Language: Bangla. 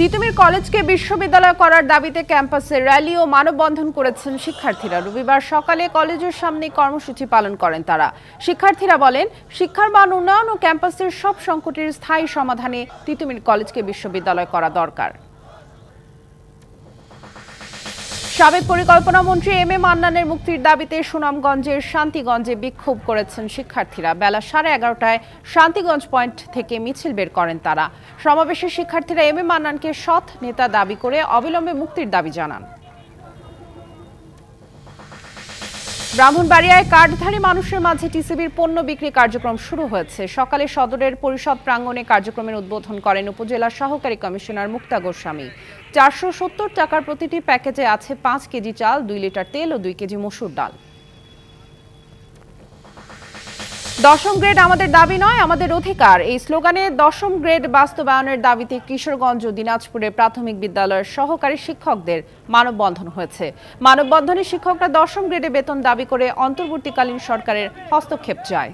তিতুমির কলেজকে বিশ্ববিদ্যালয় করার দাবিতে ক্যাম্পাসে র্যালি ও মানববন্ধন করেছেন শিক্ষার্থীরা রবিবার সকালে কলেজের সামনে কর্মসূচি পালন করেন তারা শিক্ষার্থীরা বলেন শিক্ষার মান উন্নয়ন ও ক্যাম্পাসের সব সংকটের স্থায়ী সমাধানে তিতুমির কলেজকে বিশ্ববিদ্যালয় করা দরকার সাবেক পরিকল্পনা মন্ত্রী এম এ মান্নানের মুক্তির দাবিতে সুনামগঞ্জের শান্তিগঞ্জে বিক্ষোভ করেছেন শিক্ষার্থীরা বেলা সাড়ে এগারোটায় শান্তিগঞ্জ পয়েন্ট থেকে মিছিল বের করেন তারা সমাবেশে শিক্ষার্থীরা এম এ মান্নানকে সৎ নেতা দাবি করে অবিলম্বে মুক্তির দাবি জানান ব্রাহ্মণবাড়িয়ায় কার্ডধারী মানুষের মাঝে টিসিবির পণ্য বিক্রি কার্যক্রম শুরু হয়েছে সকালে সদরের পরিষদ প্রাঙ্গণে কার্যক্রমের উদ্বোধন করেন উপজেলা সহকারী কমিশনার মুক্তা গোস্বামী চারশো টাকার প্রতিটি প্যাকেজে আছে পাঁচ কেজি চাল দুই লিটার তেল ও দুই কেজি মসুর ডাল দশম গ্রেড আমাদের দাবি নয় আমাদের অধিকার এই স্লোগানে দশম গ্রেড বাস্তবায়নের দাবিতে কিশোরগঞ্জ ও দিনাজপুরে প্রাথমিক বিদ্যালয়ের সহকারী শিক্ষকদের মানববন্ধন হয়েছে মানববন্ধনে শিক্ষকরা দশম গ্রেডে বেতন দাবি করে অন্তর্বর্তীকালীন সরকারের হস্তক্ষেপ চায়